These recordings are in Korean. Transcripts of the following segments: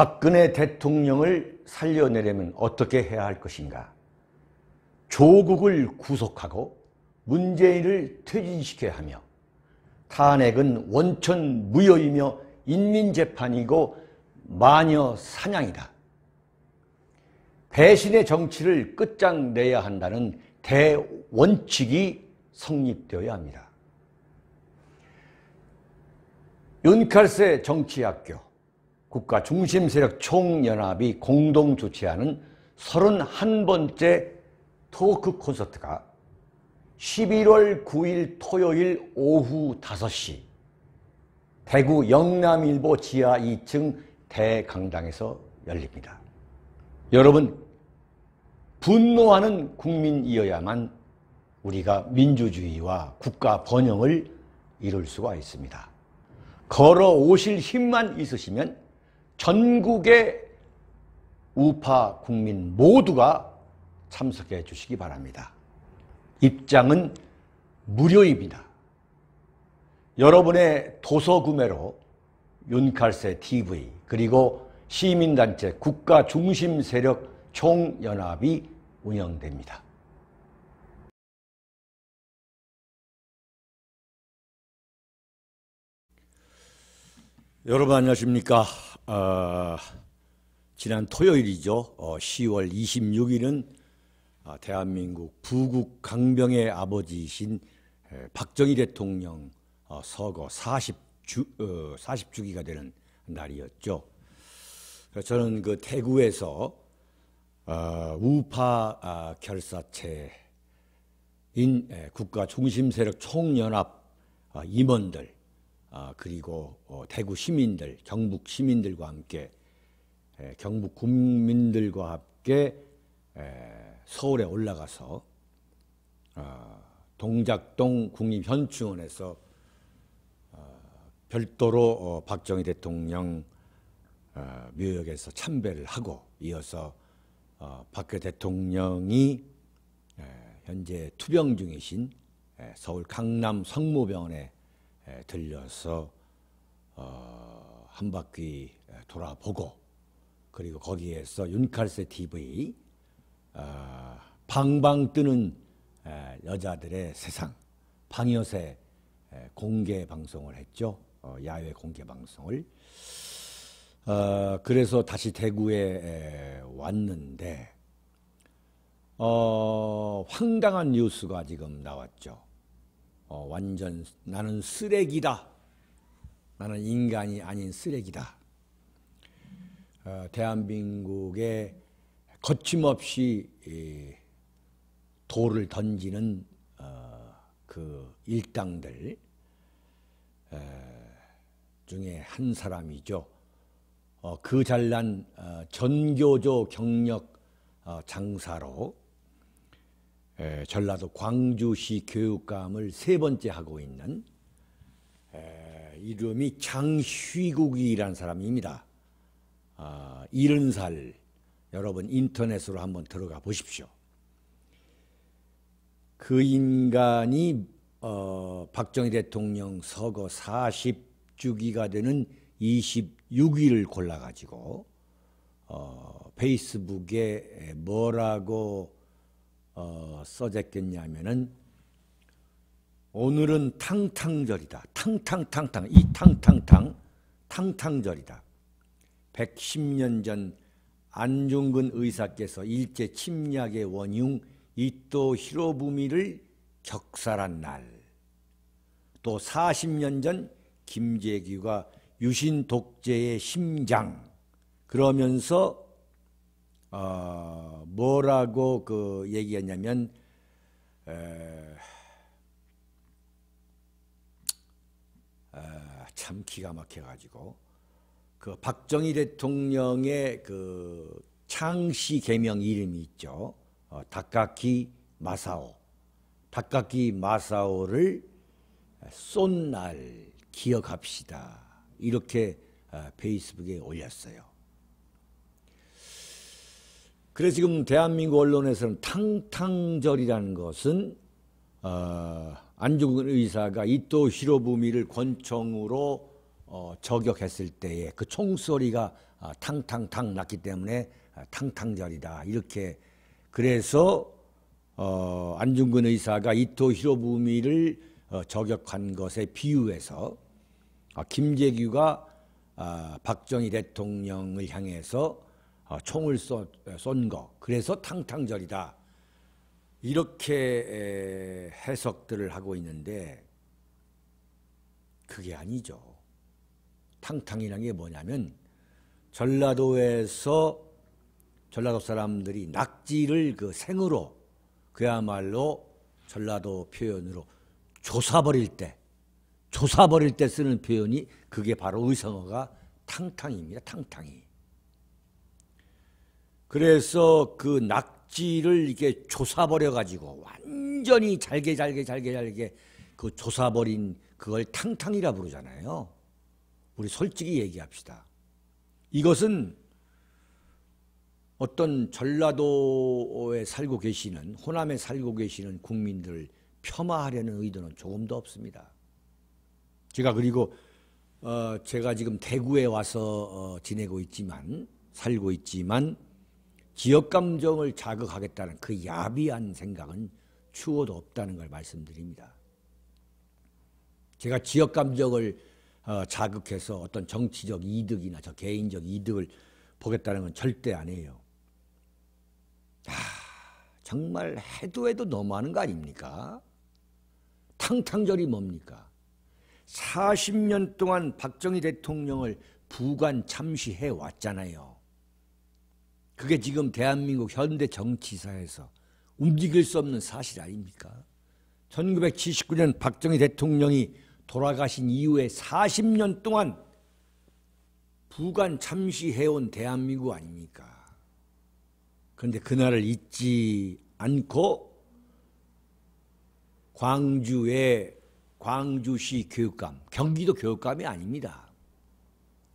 박근혜 대통령을 살려내려면 어떻게 해야 할 것인가? 조국을 구속하고 문재인을 퇴진시켜야 하며 탄핵은 원천 무효이며 인민재판이고 마녀 사냥이다. 배신의 정치를 끝장내야 한다는 대원칙이 성립되어야 합니다. 윤칼세 정치학교 국가 중심 세력 총연합이 공동 주최하는 31번째 토크 콘서트가 11월 9일 토요일 오후 5시 대구 영남일보 지하 2층 대강당에서 열립니다. 여러분, 분노하는 국민이어야만 우리가 민주주의와 국가 번영을 이룰 수가 있습니다. 걸어 오실 힘만 있으시면 전국의 우파 국민 모두가 참석해 주시기 바랍니다. 입장은 무료입니다. 여러분의 도서 구매로 윤칼세 TV 그리고 시민단체 국가 중심 세력 총연합이 운영됩니다. 여러분 안녕하십니까? 어, 지난 토요일이죠. 어, 10월 26일은 아, 대한민국 부국 강병의 아버지이신 박정희 대통령 어, 서거 40주, 40주기가 어, 되는 날이었죠. 저는 그 대구에서 우파 아, 결사체인 국가 중심 세력 총연합 아, 임원들 아, 그리고 어, 대구 시민들, 경북 시민들과 함께 경북 국민들과 함께 서울에 올라가서 아, 동작동 국립현충원에서 아, 별도로 어, 박정희 대통령 묘역에서 참배를 하고 이어서 어, 박근혜 대통령이 현재 투병 중이신 서울 강남 성모병원에 예, 들려서 어, 한 바퀴 예, 돌아보고 그리고 거기에서 윤칼세 TV 어, 아, 방방 뜨는 에, 예, 여자들의 세상 방여세 에, 공개 방송을 했죠 어, 야외 공개 방송을 어, 그래서 다시 대구에 에, 왔는데 어, 황당한 뉴스가 지금 나왔죠 어, 완전 나는 쓰레기다. 나는 인간이 아닌 쓰레기다. 어, 대한민국에 거침없이 이, 돌을 던지는 어, 그 일당들 에, 중에 한 사람이죠. 어, 그 잘난 어, 전교조 경력 어, 장사로 에, 전라도 광주시 교육감을 세 번째 하고 있는 에, 이름이 장휘국이라는 사람입니다. 아, 70살 여러분 인터넷으로 한번 들어가 보십시오. 그 인간이 어, 박정희 대통령 서거 40주기가 되는 26일을 골라가지고 어, 페이스북에 뭐라고 어, 써졌겠냐면은 오늘은 탕탕절이다. 탕탕탕탕 이 탕탕탕 탕탕절이다. 110년 전 안중근 의사께서 일제 침략의 원흉 이토 히로부미를 격살한 날, 또 40년 전 김재규가 유신 독재의 심장 그러면서 어, 뭐라고 그 얘기했냐면 에, 에, 참 기가 막혀가지고 그 박정희 대통령의 그 창씨 개명 이름이 있죠. 어, 다카키 마사오. 다카키 마사오를 쏜 날 기억합시다. 이렇게 페이스북에 올렸어요. 그래서 지금 대한민국 언론에서는 탕탕절이라는 것은 어, 안중근 의사가 이토 히로부미를 권총으로 어, 저격했을 때에 그 총소리가 아, 탕탕탕 났기 때문에 아, 탕탕절이다 이렇게 그래서 어, 안중근 의사가 이토 히로부미를 어, 저격한 것에 비유해서 아, 김재규가 아, 박정희 대통령을 향해서 어, 총을 어, 쏜 거. 그래서 탕탕절이다. 이렇게 해석들을 하고 있는데 그게 아니죠. 탕탕이란게 뭐냐면 전라도에서 전라도 사람들이 낙지를 그 생으로 그야말로 전라도 표현으로 조사버릴 때 조사버릴 때 쓰는 표현이 그게 바로 의성어가 탕탕입니다. 탕탕이. 그래서 그 낙지를 이렇게 조사버려 가지고 완전히 잘게 잘게 잘게 잘게 그 조사버린 그걸 탕탕이라 부르잖아요. 우리 솔직히 얘기합시다. 이것은 어떤 전라도에 살고 계시는 호남에 살고 계시는 국민들 폄하하려는 의도는 조금도 없습니다. 제가 그리고 어 제가 지금 대구에 와서 어 지내고 있지만 살고 있지만 기업 감정을 자극하겠다는 그 야비한 생각은 추호도 없다는 걸 말씀드립니다. 제가 지역 감정을 어, 자극해서 어떤 정치적 이득이나 저 개인적 이득을 보겠다는 건 절대 아니에요. 아, 정말 해도 해도 너무하는 거 아닙니까? 탕탕절이 뭡니까? 40년 동안 박정희 대통령을 부관 참시해 왔잖아요. 그게 지금 대한민국 현대 정치사에서 움직일 수 없는 사실 아닙니까? 1979년 박정희 대통령이 돌아가신 이후에 40년 동안 부관 참시해온 대한민국 아닙니까? 그런데 그날을 잊지 않고 광주의 광주시 교육감, 경기도 교육감이 아닙니다.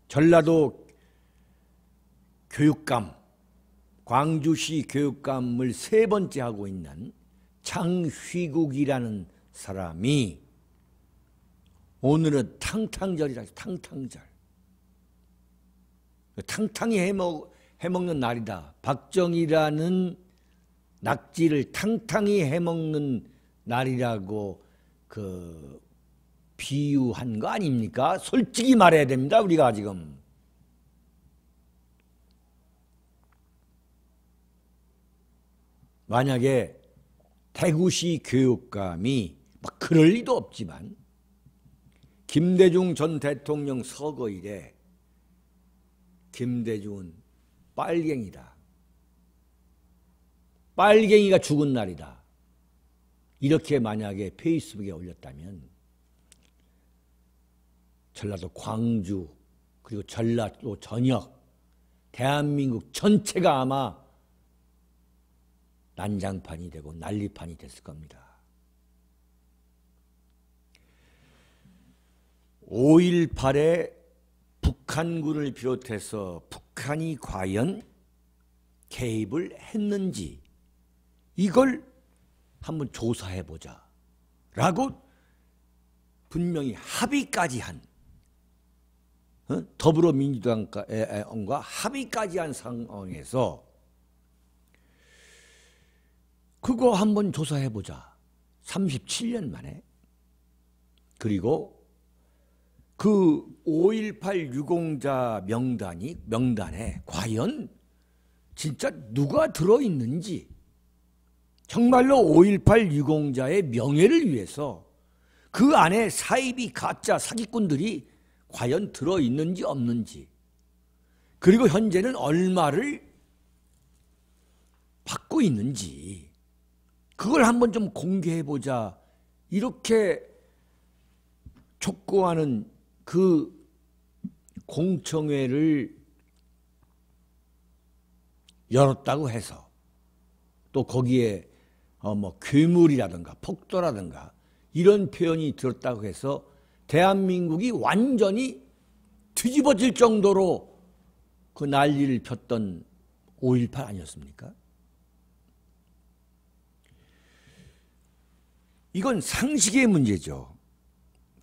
전라도 교육감, 광주시 교육감을 세 번째 하고 있는 장휘국이라는 사람이 오늘은 탕탕절이라 탕탕절. 탕탕이 해먹, 해먹는 날이다. 박정희라는 낙지를 탕탕히 해먹는 날이라고 그 비유한 거 아닙니까? 솔직히 말해야 됩니다. 우리가 지금. 만약에 대구시 교육감이 막 그럴 리도 없지만 김대중 전 대통령 서거일에 김대중은 빨갱이다. 빨갱이가 죽은 날이다. 이렇게 만약에 페이스북에 올렸다면 전라도 광주 그리고 전라도 전역 대한민국 전체가 아마 난장판이 되고 난리판이 됐을 겁니다. 5.18의 북한군을 비롯해서 북한이 과연 개입을 했는지 이걸 한번 조사해 보자 라고 분명히 합의까지 한 어? 더불어민주당과 합의까지 한 상황에서 그거 한번 조사해 보자. 37년 만에. 그리고 그 5.18 유공자 명단이 명단에 과연 진짜 누가 들어 있는지 정말로 5.18 유공자의 명예를 위해서 그 안에 사이비 가짜 사기꾼들이 과연 들어 있는지 없는지 그리고 현재는 얼마를 받고 있는지 그걸 한번 좀 공개해 보자. 이렇게 촉구하는 그 공청회를 열었다고 해서 또 거기에 어뭐 괴물이라든가 폭도라든가 이런 표현이 들었다고 해서 대한민국이 완전히 뒤집어질 정도로 그 난리를 폈던 5.18 아니었습니까? 이건 상식의 문제죠.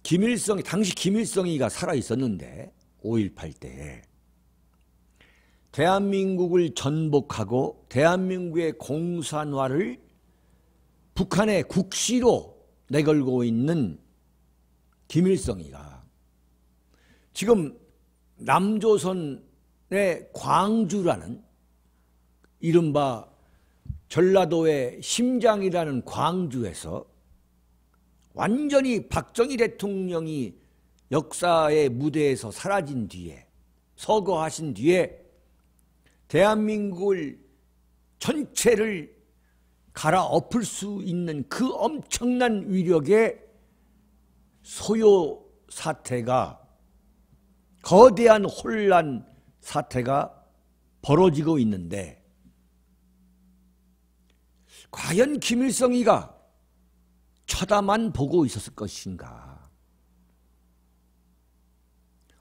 김일성, 당시 김일성이가 살아 있었는데, 5.18 때 대한민국을 전복하고 대한민국의 공산화를 북한의 국시로 내걸고 있는 김일성이가 지금 남조선의 광주라는 이른바 전라도의 심장이라는 광주에서 완전히 박정희 대통령이 역사의 무대에서 사라진 뒤에 서거하신 뒤에 대한민국을 전체를 갈아엎을 수 있는 그 엄청난 위력의 소요 사태가 거대한 혼란 사태가 벌어지고 있는데 과연 김일성이가 쳐다만 보고 있었을 것인가?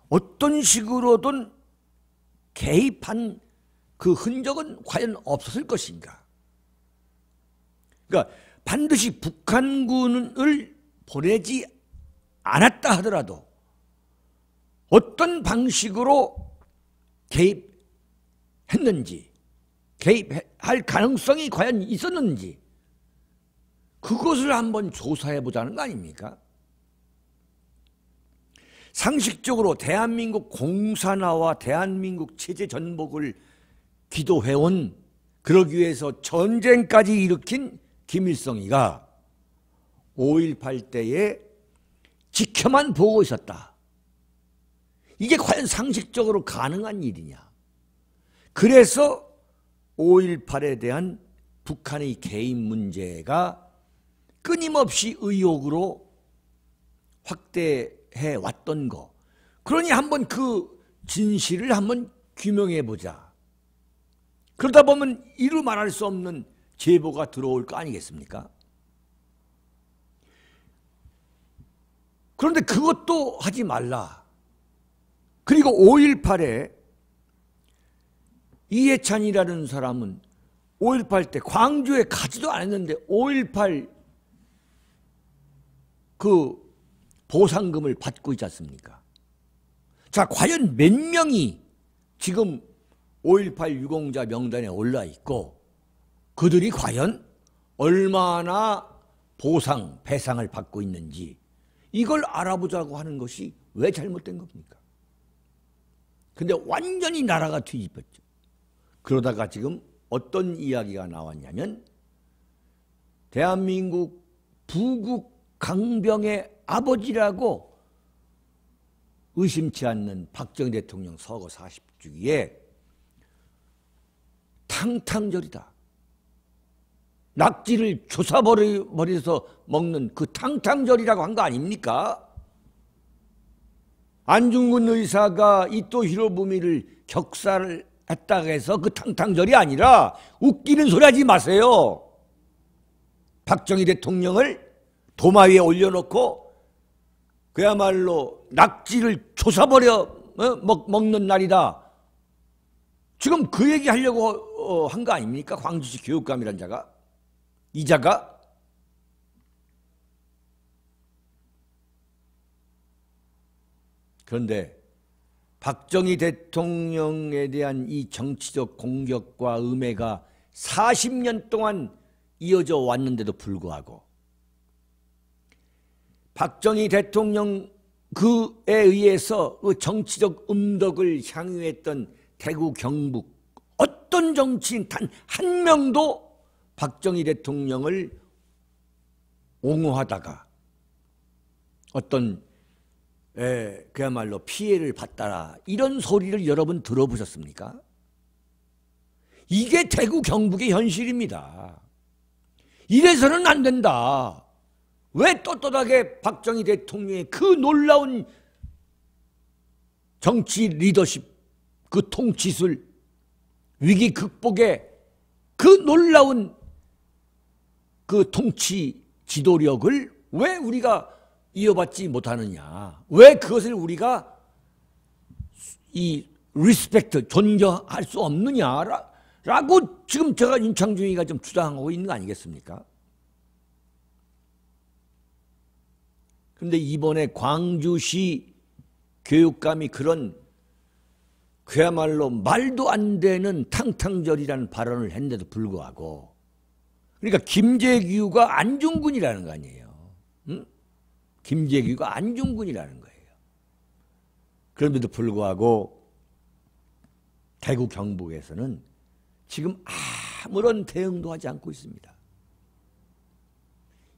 어떤 식으로든 개입한 그 흔적은 과연 없었을 것인가? 그러니까 반드시 북한군을 보내지 않았다 하더라도 어떤 방식으로 개입했는지 개입할 가능성이 과연 있었는지 그것을 한번 조사해 보자는 거 아닙니까? 상식적으로 대한민국 공산화와 대한민국 체제 전복을 기도해온 그러기 위해서 전쟁까지 일으킨 김일성이가 5.18 때에 지켜만 보고 있었다. 이게 과연 상식적으로 가능한 일이냐. 그래서 5.18에 대한 북한의 개인 문제가 끊임없이 의욕으로 확대해 왔던 거. 그러니 한번 그 진실을 한번 규명해 보자. 그러다 보면 이루 말할 수 없는 제보가 들어올 거 아니겠습니까? 그런데 그것도 하지 말라. 그리고 5.18에 이해찬이라는 사람은 5.18 때 광주에 가지도 않았는데 5.18그 보상금을 받고 있지 않습니까? 자, 과연 몇 명이 지금 5.18 유공자 명단에 올라 있고 그들이 과연 얼마나 보상, 배상을 받고 있는지 이걸 알아보자고 하는 것이 왜 잘못된 겁니까? 근데 완전히 나라가 뒤집혔죠. 그러다가 지금 어떤 이야기가 나왔냐면 대한민국 부국 강병의 아버지라고 의심치 않는 박정희 대통령 서거 40주기에 탕탕절이다. 낙지를 조사버리서 먹는 그 탕탕절이라고 한 거 아닙니까? 안중근 의사가 이토 히로부미를 격사를 했다고 해서 그 탕탕절이 아니라 웃기는 소리 하지 마세요. 박정희 대통령을 도마 위에 올려놓고 그야말로 낙지를 조사버려 어, 먹, 먹는 날이다. 지금 그 얘기 하려고 어, 한거 아닙니까? 광주시 교육감이란 자가. 이 자가. 그런데 박정희 대통령에 대한 이 정치적 공격과 음해가 40년 동안 이어져 왔는데도 불구하고 박정희 대통령 그에 의해서 그 정치적 음덕을 향유했던 대구 경북 어떤 정치인 단 한 명도 박정희 대통령을 옹호하다가 어떤 에, 그야말로 피해를 받다라 이런 소리를 여러분 들어보셨습니까? 이게 대구 경북의 현실입니다. 이래서는 안 된다. 왜 떳떳하게 박정희 대통령의 그 놀라운 정치 리더십, 그 통치술, 위기 극복의 그 놀라운 그 통치 지도력을 왜 우리가 이어받지 못하느냐. 왜 그것을 우리가 이 리스펙트, 존경할 수 없느냐라고 지금 제가 윤창중이가 좀 주장하고 있는 거 아니겠습니까? 근데 이번에 광주시 교육감이 그런 그야말로 말도 안 되는 탕탕절이라는 발언을 했는데도 불구하고 그러니까 김재규가 안중근이라는 거 아니에요. 응? 김재규가 안중근이라는 거예요. 그럼에도 불구하고 대구 경북에서는 지금 아무런 대응도 하지 않고 있습니다.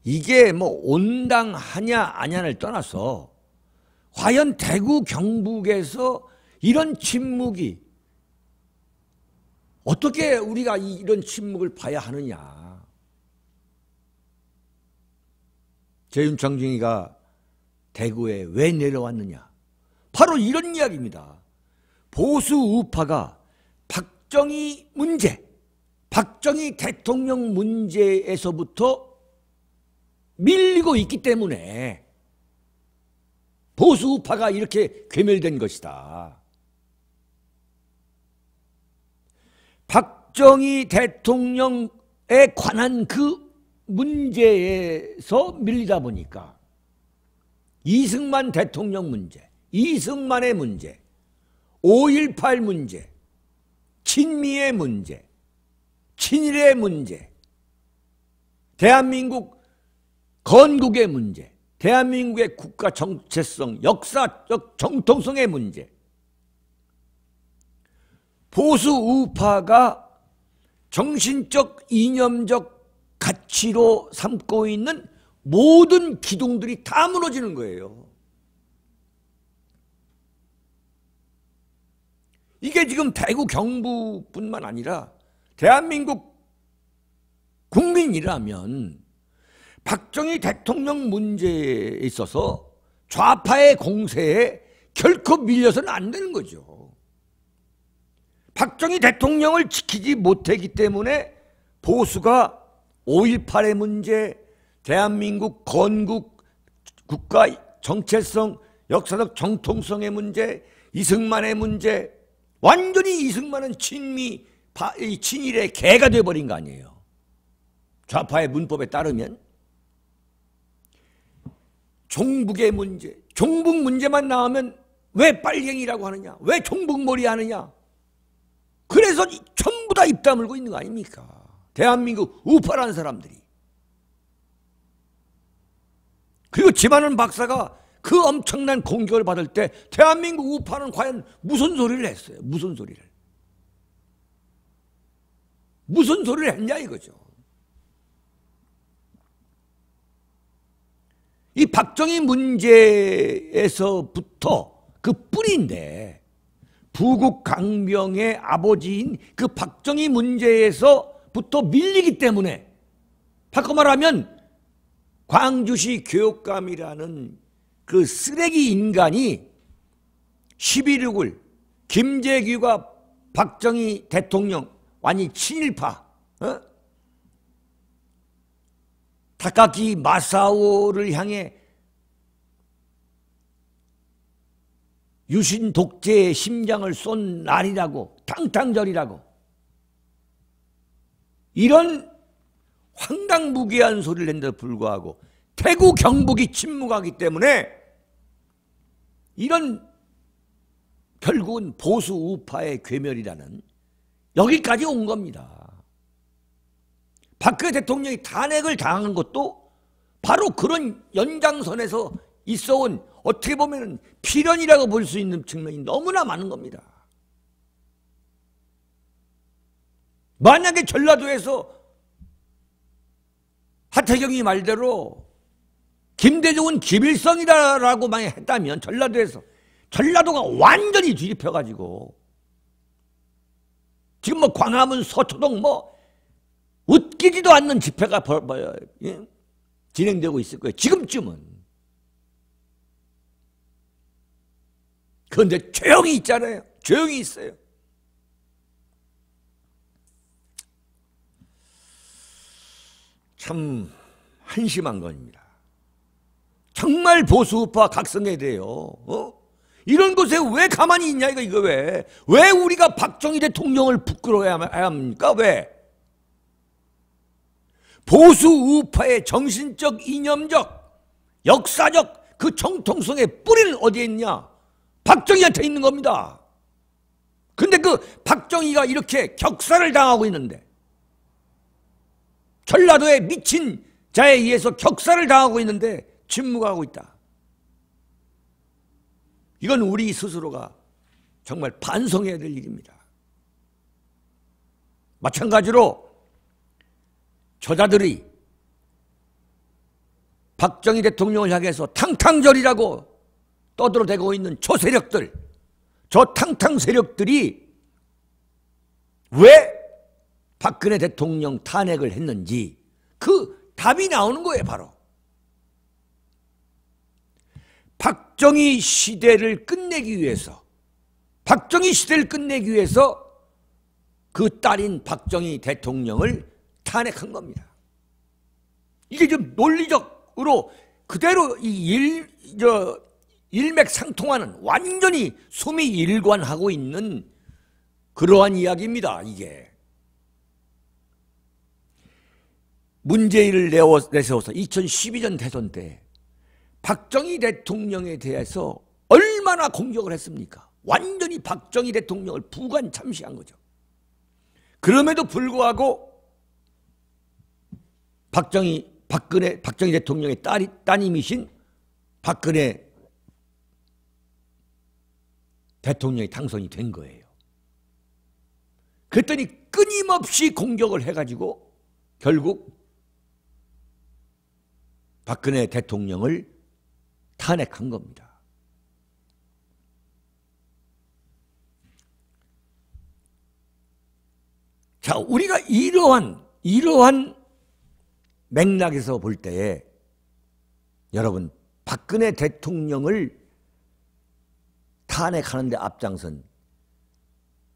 이게 뭐 온당하냐 아냐를 떠나서 과연 대구 경북에서 이런 침묵이 어떻게 우리가 이런 침묵을 봐야 하느냐. 재윤창중이가 대구에 왜 내려왔느냐. 바로 이런 이야기입니다. 보수 우파가 박정희 문제, 박정희 대통령 문제에서부터 밀리고 있기 때문에 보수 파가 이렇게 괴멸된 것이다. 박정희 대통령에 관한 그 문제에서 밀리다 보니까 이승만 대통령 문제, 이승만의 문제, 5.18 문제, 친미의 문제, 친일의 문제, 대한민국 건국의 문제, 대한민국의 국가 정체성, 역사적 정통성의 문제. 보수 우파가 정신적, 이념적 가치로 삼고 있는 모든 기둥들이 다 무너지는 거예요. 이게 지금 대구 경부뿐만 아니라 대한민국 국민이라면 박정희 대통령 문제에 있어서 좌파의 공세에 결코 밀려서는 안 되는 거죠. 박정희 대통령을 지키지 못했기 때문에 보수가 5.18의 문제, 대한민국 건국, 국가 정체성, 역사적 정통성의 문제, 이승만의 문제, 완전히 이승만은 친미, 친일의 개가 돼버린 거 아니에요. 좌파의 문법에 따르면 종북의 문제, 종북 문제만 나오면 왜 빨갱이라고 하느냐? 왜 종북몰이 하느냐? 그래서 전부 다 입 다물고 있는 거 아닙니까? 대한민국 우파란 사람들이. 그리고 집안은 박사가 그 엄청난 공격을 받을 때 대한민국 우파는 과연 무슨 소리를 했어요? 무슨 소리를? 무슨 소리를 했냐 이거죠. 이 박정희 문제에서부터 그 뿌리인데 부국 강병의 아버지인 그 박정희 문제에서부터 밀리기 때문에 바꿔 말하면 광주시 교육감이라는 그 쓰레기 인간이 11.6을 김재규가 박정희 대통령 완전 친일파 어? 다카키 마사오를 향해 유신 독재의 심장을 쏜 날이라고 탕탕절이라고 이런 황당무계한 소리를 낸데도 불구하고 태국 경북이 침묵하기 때문에 이런 결국은 보수 우파의 괴멸이라는 여기까지 온 겁니다. 박근혜 대통령이 탄핵을 당한 것도 바로 그런 연장선에서 있어온 어떻게 보면 필연이라고 볼 수 있는 측면이 너무나 많은 겁니다. 만약에 전라도에서 하태경이 말대로 김대중은 김일성이라고 만 했다면 전라도에서 전라도가 완전히 뒤집혀가지고 지금 뭐 광화문 서초동 뭐 웃기지도 않는 집회가 예? 진행되고 있을 거예요. 지금쯤은. 그런데 조용히 있잖아요. 조용히 있어요. 참 한심한 겁니다. 정말 보수우파 각성해야 돼요. 어? 이런 곳에 왜 가만히 있냐 이거 이거 왜? 왜 우리가 박정희 대통령을 부끄러워해야 합니까? 왜? 보수 우파의 정신적, 이념적, 역사적 그 정통성의 뿌리는 어디에 있냐? 박정희한테 있는 겁니다. 근데 그 박정희가 이렇게 격사를 당하고 있는데 전라도에 미친 자에 의해서 격사를 당하고 있는데 침묵하고 있다. 이건 우리 스스로가 정말 반성해야 될 일입니다. 마찬가지로 저자들이 박정희 대통령을 향해서 탕탕절이라고 떠들어대고 있는 저 세력들, 저 탕탕 세력들이 왜 박근혜 대통령 탄핵을 했는지 그 답이 나오는 거예요, 바로. 박정희 시대를 끝내기 위해서 박정희 시대를 끝내기 위해서 그 딸인 박정희 대통령을 탄핵한 겁니다. 이게 지금 논리적으로 그대로 이 일, 저, 일맥상통하는 완전히 소미 일관하고 있는 그러한 이야기입니다. 이게. 문재인을 내세워서 2012년 대선 때 박정희 대통령에 대해서 얼마나 공격을 했습니까? 완전히 박정희 대통령을 부관 참시한 거죠. 그럼에도 불구하고 박정희 박근혜 박정희 대통령의 딸이 따님이신 박근혜 대통령이 당선이 된 거예요. 그랬더니 끊임없이 공격을 해가지고 결국 박근혜 대통령을 탄핵한 겁니다. 자, 우리가 이러한, 이러한 맥락에서 볼 때에 여러분 박근혜 대통령을 탄핵하는데 앞장선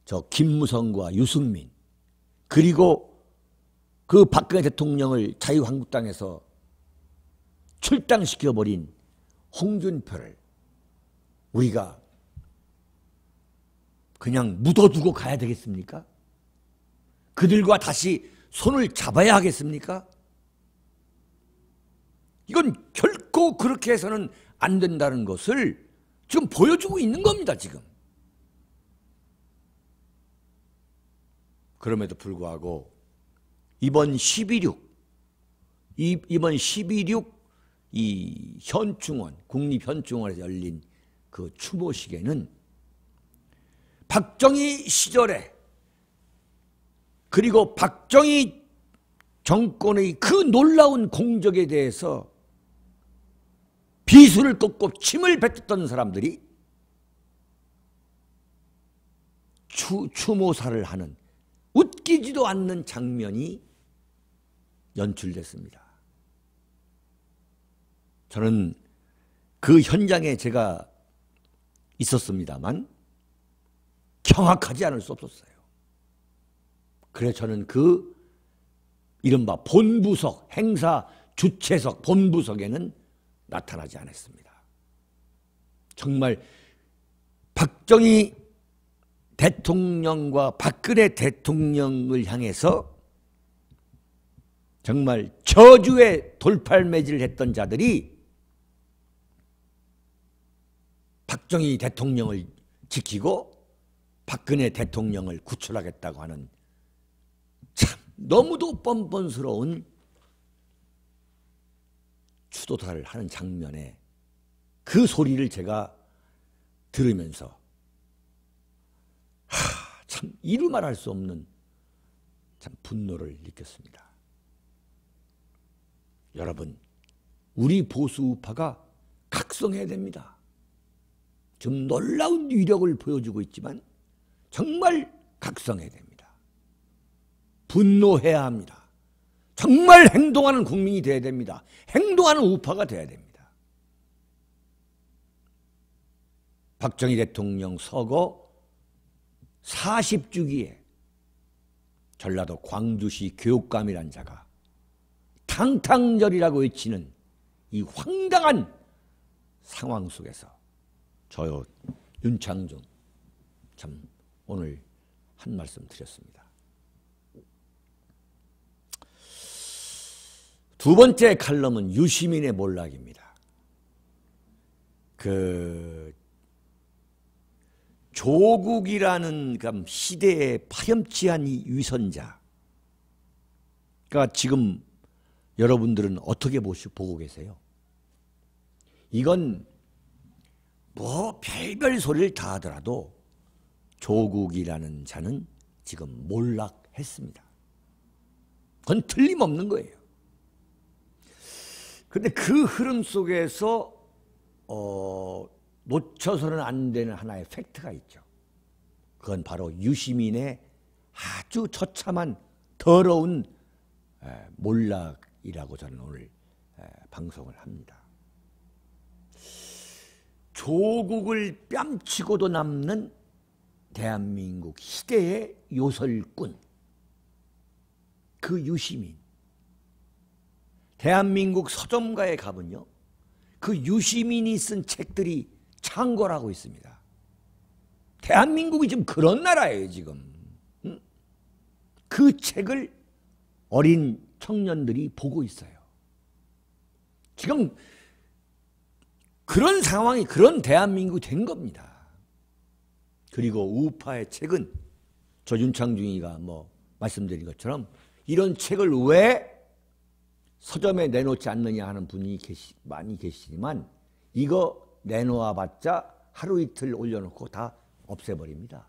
저 김무성과 유승민 그리고 그 박근혜 대통령을 자유한국당에서 출당시켜버린 홍준표를 우리가 그냥 묻어두고 가야 되겠습니까? 그들과 다시 손을 잡아야 하겠습니까? 이건 결코 그렇게 해서는 안 된다는 것을 지금 보여주고 있는 겁니다, 지금. 그럼에도 불구하고 이번 12.6, 이, 번12.6이 현충원, 국립현충원에서 열린 그 추모식에는 박정희 시절에 그리고 박정희 정권의 그 놀라운 공적에 대해서 구슬을 꺾고 침을 뱉었던 사람들이 추, 추모사를 하는 웃기지도 않는 장면이 연출됐습니다. 저는 그 현장에 제가 있었습니다만 경악하지 않을 수 없었어요. 그래 서 저는 그 이른바 본부석 행사 주최석 본부석에는 나타나지 않았습니다. 정말 박정희 대통령과 박근혜 대통령을 향해서 정말 저주의 돌팔매질을 했던 자들이 박정희 대통령을 지키고 박근혜 대통령을 구출하겠다고 하는 참 너무도 뻔뻔스러운 추도사를 하는 장면에 그 소리를 제가 들으면서 하, 참 이루 말할 수 없는 참 분노를 느꼈습니다. 여러분, 우리 보수 우파가 각성해야 됩니다. 좀 놀라운 위력을 보여주고 있지만 정말 각성해야 됩니다. 분노해야 합니다. 정말 행동하는 국민이 돼야 됩니다. 행동하는 우파가 돼야 됩니다. 박정희 대통령 서거 40주기에 전라도 광주시 교육감이란 자가 탕탕절이라고 외치는 이 황당한 상황 속에서 저요 윤창중 참 오늘 한 말씀 드렸습니다. 두 번째 칼럼은 유시민의 몰락입니다. 그 조국이라는 시대의 파렴치한 위선자. 그 지금 여러분들은 어떻게 보고 계세요? 이건 뭐 별별 소리를 다 하더라도 조국이라는 자는 지금 몰락했습니다. 그건 틀림없는 거예요. 근데 그 흐름 속에서 어, 놓쳐서는 안 되는 하나의 팩트가 있죠. 그건 바로 유시민의 아주 처참한 더러운 몰락이라고 저는 오늘 방송을 합니다. 조국을 뺨치고도 남는 대한민국 시대의 요설꾼 그 유시민 대한민국 서점가에 가면요. 그 유시민이 쓴 책들이 창궐하고 있습니다. 대한민국이 지금 그런 나라예요, 지금. 그 책을 어린 청년들이 보고 있어요. 지금 그런 상황이 그런 대한민국이 된 겁니다. 그리고 우파의 책은 조준창 중이가 뭐 말씀드린 것처럼 이런 책을 왜 서점에 내놓지 않느냐 하는 분이 계시, 많이 계시지만 이거 내놓아봤자 하루 이틀 올려놓고 다 없애버립니다.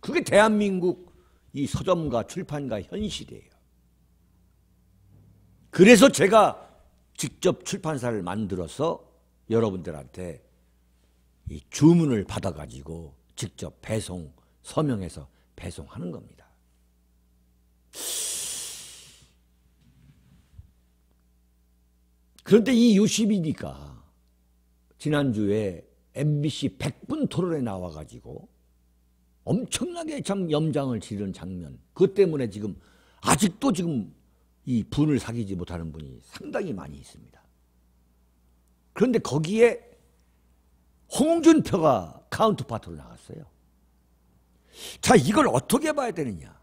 그게 대한민국 이 서점과 출판가 현실이에요. 그래서 제가 직접 출판사를 만들어서 여러분들한테 이 주문을 받아가지고 직접 배송, 서명해서 배송하는 겁니다. 그런데 이 유시민이가 지난주에 MBC 100분 토론에 나와가지고 엄청나게 참 염장을 지른 장면. 그 때문에 지금 아직도 지금 이 분을 사귀지 못하는 분이 상당히 많이 있습니다. 그런데 거기에 홍준 표가 카운트파트로 나갔어요. 자, 이걸 어떻게 봐야 되느냐.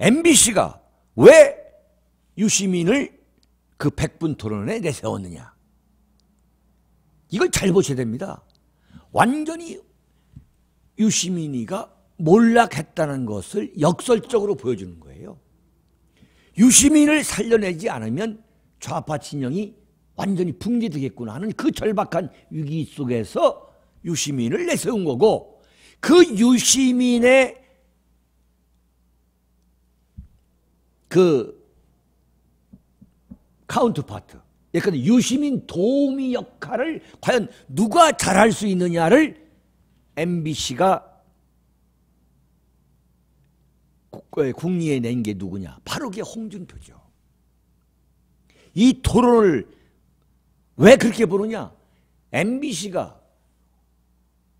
MBC가 왜 유시민을 그 백분 토론에 내세웠느냐. 이걸 잘 보셔야 됩니다. 완전히 유시민이가 몰락했다는 것을 역설적으로 보여주는 거예요. 유시민을 살려내지 않으면 좌파 진영이 완전히 붕괴되겠구나 하는 그 절박한 위기 속에서 유시민을 내세운 거고 그 유시민의 그 카운트파트, 예컨대 유시민 도우미 역할을 과연 누가 잘할 수 있느냐를 MBC가 국리에 그, 낸게 누구냐? 바로 그게 홍준표죠. 이 토론을 왜 그렇게 보느냐? MBC가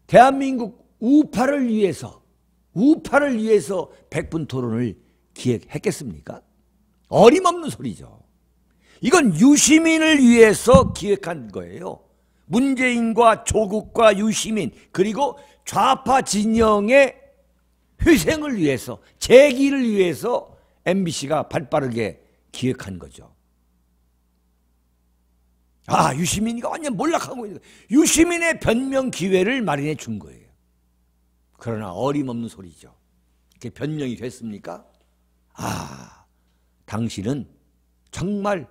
대한민국 우파를 위해서 우파를 위해서 백분 토론을 기획했겠습니까? 어림없는 소리죠. 이건 유시민을 위해서 기획한 거예요. 문재인과 조국과 유시민 그리고 좌파 진영의 회생을 위해서 재기를 위해서 MBC가 발빠르게 기획한 거죠. 아 유시민이가 완전 몰락하고 있는 유시민의 변명 기회를 마련해 준 거예요. 그러나 어림없는 소리죠. 그게 변명이 됐습니까? 아 당신은 정말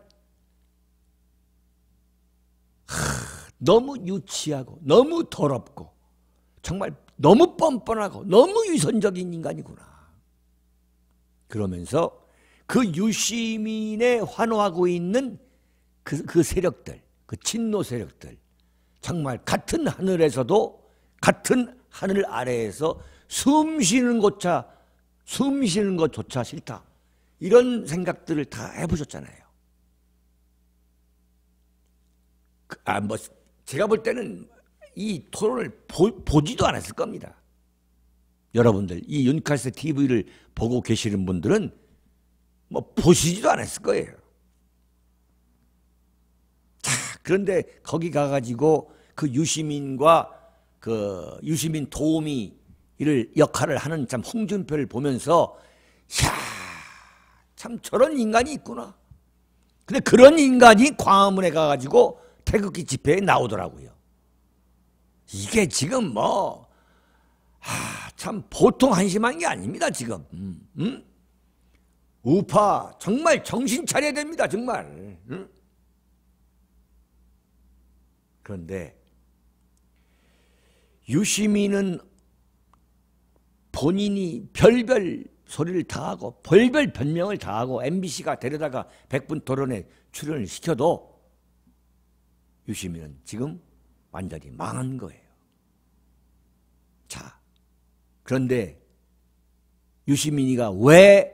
너무 유치하고 너무 더럽고 정말 너무 뻔뻔하고 너무 위선적인 인간이구나. 그러면서 그 유시민에 환호하고 있는 그, 그 세력들, 그 친노 세력들, 정말 같은 하늘에서도 같은 하늘 아래에서 숨 쉬는 곳차, 숨 쉬는 것조차 싫다. 이런 생각들을 다 해보셨잖아요. 아, 뭐, 제가 볼 때는 이 토론을 보, 지도 않았을 겁니다. 여러분들, 이 윤카스 TV를 보고 계시는 분들은 뭐, 보시지도 않았을 거예요. 자, 그런데 거기 가가지고 그 유시민과 그 유시민 도우미 이를 역할을 하는 참 홍준표를 보면서 야참 저런 인간이 있구나. 근데 그런 인간이 광화문에 가가지고 태극기 집회에 나오더라고요. 이게 지금 뭐, 하, 참 보통 한심한 게 아닙니다, 지금. 음, 음? 우파, 정말 정신 차려야 됩니다, 정말. 음? 그런데, 유시민은 본인이 별별 소리를 다 하고, 별별 변명을 다 하고, MBC가 데려다가 백분 토론에 출연을 시켜도 유시민은 지금 완전히 망한 거예요. 자, 그런데 유시민이가 왜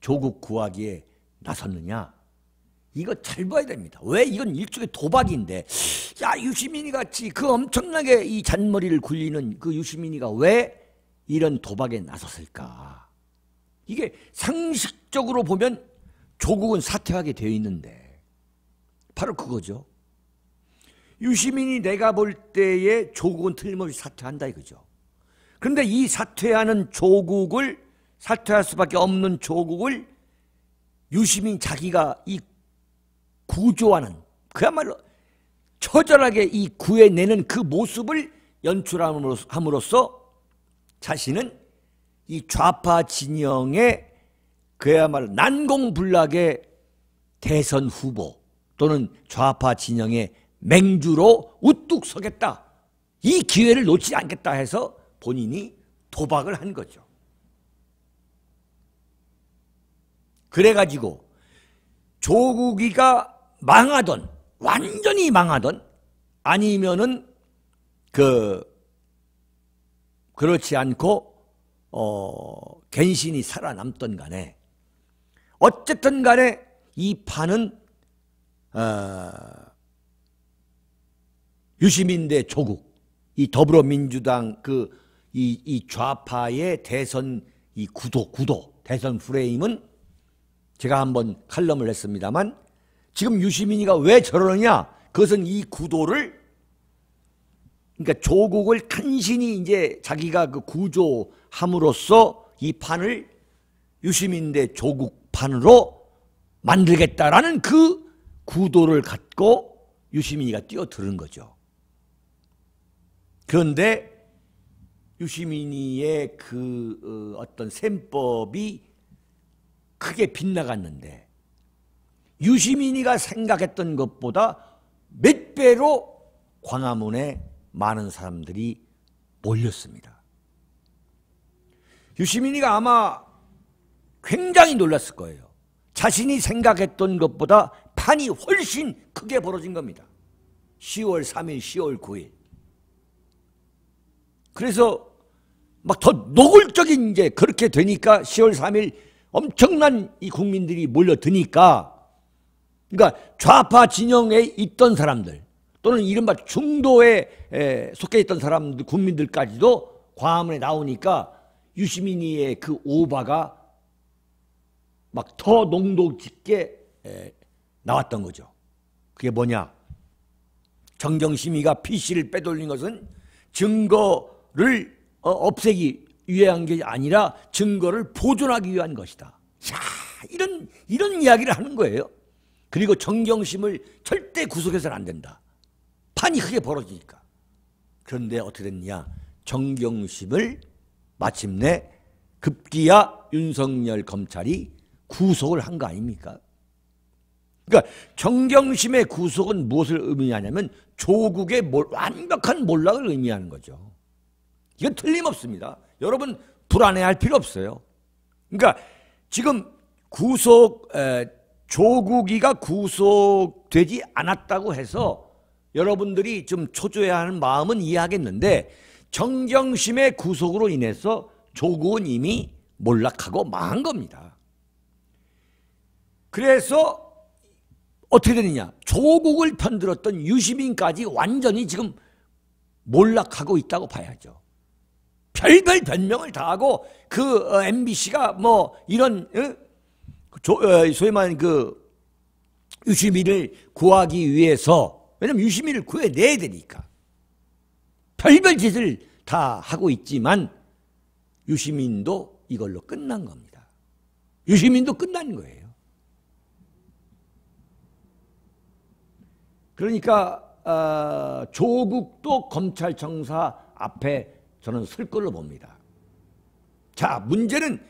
조국 구하기에 나섰느냐? 이거 잘 봐야 됩니다. 왜 이건 일종의 도박인데, 야, 유시민이 같이 그 엄청나게 이 잔머리를 굴리는 그 유시민이가 왜 이런 도박에 나섰을까? 이게 상식적으로 보면 조국은 사퇴하게 되어 있는데, 바로 그거죠. 유시민이 내가 볼 때에 조국은 틀림없이 사퇴한다 이거죠. 그런데 이 사퇴하는 조국을 사퇴할 수밖에 없는 조국을 유시민 자기가 이 구조하는 그야말로 처절하게 이 구해내는 그 모습을 연출함으로써 자신은 이 좌파 진영의 그야말로 난공불락의 대선 후보 또는 좌파 진영의 맹주로 우뚝 서겠다. 이 기회를 놓치지 않겠다 해서 본인이 도박을 한 거죠. 그래가지고 조국이가 망하던 완전히 망하던 아니면은 그 그렇지 않고 어 괜신이 살아남던 간에 어쨌든 간에 이 판은 어 유시민 대 조국 이 더불어민주당 그이이 좌파의 대선 이 구도 구도 대선 프레임은 제가 한번 칼럼을 했습니다만 지금 유시민이가 왜 저러느냐 그것은 이 구도를 그러니까 조국을 간신히 이제 자기가 그 구조함으로써 이 판을 유시민 대 조국 판으로 만들겠다라는 그 구도를 갖고 유시민이가 뛰어드는 거죠. 그런데 유시민이의 그 어, 어떤 셈법이 크게 빗나갔는데 유시민이가 생각했던 것보다 몇 배로 광화문에 많은 사람들이 몰렸습니다. 유시민이가 아마 굉장히 놀랐을 거예요. 자신이 생각했던 것보다 판이 훨씬 크게 벌어진 겁니다. 10월 3일, 10월 9일. 그래서 막 더 노골적인 이제 그렇게 되니까 10월 3일 엄청난 이 국민들이 몰려드니까 그러니까 좌파 진영에 있던 사람들 또는 이른바 중도에 에, 속해 있던 사람들 국민들까지도 광화문에 나오니까 유시민이의 그 오바가 막 더 농도 짙게 에, 나왔던 거죠. 그게 뭐냐? 정경심이가 PC를 빼돌린 것은 증거 증거를 어, 없애기 위한 게 아니라 증거를 보존하기 위한 것이다. 야, 이런 이런 이야기를 하는 거예요. 그리고 정경심을 절대 구속해서는 안 된다. 판이 크게 벌어지니까. 그런데 어떻게 됐냐? 정경심을 마침내 급기야 윤석열 검찰이 구속을 한 거 아닙니까? 그러니까 정경심의 구속은 무엇을 의미하냐면 조국의 몰, 완벽한 몰락을 의미하는 거죠. 이건 틀림없습니다. 여러분 불안해할 필요 없어요. 그러니까 지금 구속 에, 조국이가 구속되지 않았다고 해서 여러분들이 좀초조해 하는 마음은 이해하겠는데 정경심의 구속으로 인해서 조국은 이미 몰락하고 망한 겁니다. 그래서 어떻게 되느냐 조국을 편들었던 유시민까지 완전히 지금 몰락하고 있다고 봐야죠. 별별 변명을 다하고 그 MBC가 어, 뭐 이런 어? 그 어, 소위 말하는 그 유시민을 구하기 위해서 왜냐면 유시민을 구해내야 되니까 별별 짓을 다 하고 있지만 유시민도 이걸로 끝난 겁니다. 유시민도 끝난 거예요. 그러니까 어, 조국도 검찰청사 앞에 저는 쓸 걸로 봅니다. 자, 문제는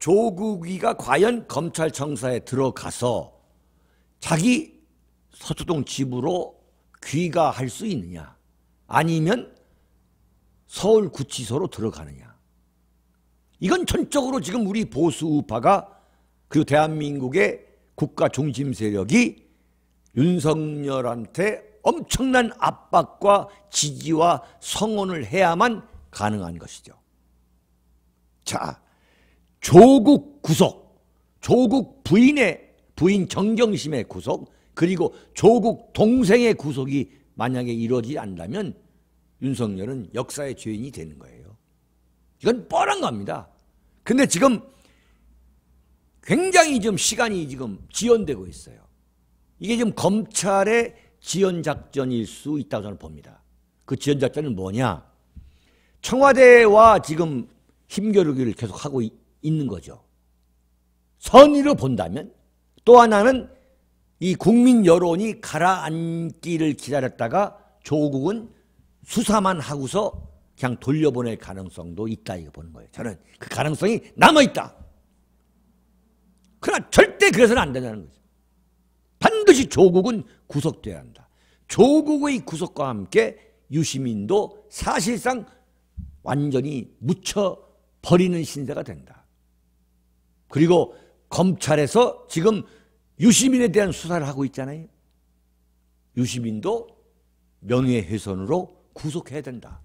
조국이가 과연 검찰청사에 들어가서 자기 서초동 집으로 귀가할 수 있느냐 아니면 서울구치소로 들어가느냐 이건 전적으로 지금 우리 보수 우파가 그 대한민국의 국가 중심 세력이 윤석열한테 엄청난 압박과 지지와 성원을 해야만 가능한 것이죠. 자, 조국 구속, 조국 부인의 부인 정경심의 구속, 그리고 조국 동생의 구속이 만약에 이루어지지 않다면 윤석열은 역사의 죄인이 되는 거예요. 이건 뻔한 겁니다. 근데 지금 굉장히 지금 시간이 지금 지연되고 있어요. 이게 지금 검찰의 지연 작전일 수 있다고 저는 봅니다. 그 지연 작전은 뭐냐? 청와대와 지금 힘겨루기를 계속하고 있는 거죠. 선의로 본다면 또 하나는 이 국민 여론이 가라앉기를 기다렸다가 조국은 수사만 하고서 그냥 돌려보낼 가능성도 있다 이거 보는 거예요. 저는 그 가능성이 남아있다. 그러나 절대 그래서는 안 된다는 거죠. 반드시 조국은 구속돼야 한다. 조국의 구속과 함께 유시민도 사실상 완전히 묻혀 버리는 신세가 된다. 그리고 검찰에서 지금 유시민에 대한 수사를 하고 있잖아요. 유시민도 명예훼손으로 구속해야 된다.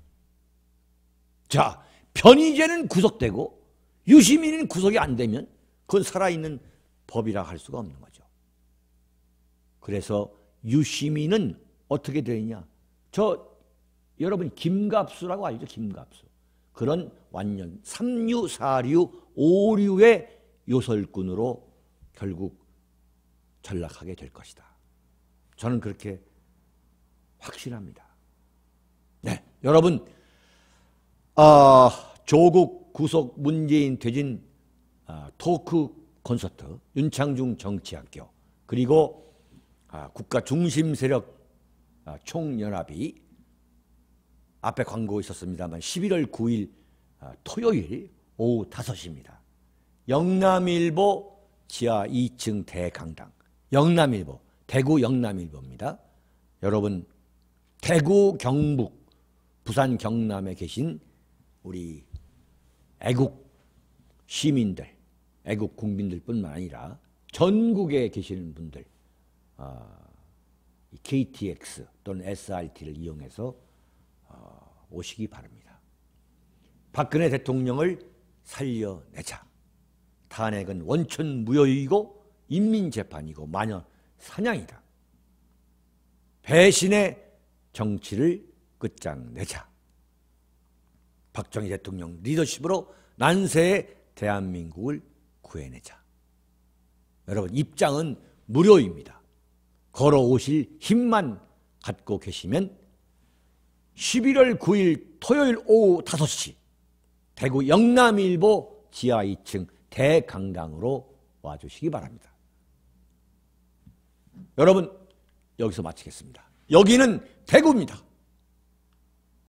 자, 변희재는 구속되고 유시민은 구속이 안 되면 그건 살아있는 법이라 할 수가 없는 거죠. 그래서 유시민은 어떻게 되느냐. 저 여러분 김갑수라고 알죠? 김갑수. 그런 완전 삼류, 사류, 오류의 요설꾼으로 결국 전락하게 될 것이다. 저는 그렇게 확신합니다. 네, 여러분 어, 조국 구속 문재인 퇴진 어, 토크 콘서트 윤창중 정치학교 그리고 어, 국가 중심 세력 총연합이 앞에 광고 있었습니다만 11월 9일 아, 토요일 오후 5시입니다. 영남일보 지하 2층 대강당. 영남일보. 대구 영남일보입니다. 여러분, 대구 경북, 부산 경남에 계신 우리 애국 시민들, 애국 국민들 뿐만 아니라 전국에 계시는 분들, 어, 아, KTX 또는 SRT를 이용해서 오시기 바랍니다. 박근혜 대통령을 살려내자. 탄핵은 원천 무효이고 인민재판이고 마녀 사냥이다. 배신의 정치를 끝장내자. 박정희 대통령 리더십으로 난세의 대한민국을 구해내자. 여러분 입장은 무료입니다. 걸어오실 힘만 갖고 계시면 11월 9일 토요일 오후 5시 대구 영남일보 지하 2층 대강당으로 와주시기 바랍니다. 여러분 여기서 마치겠습니다. 여기는 대구입니다.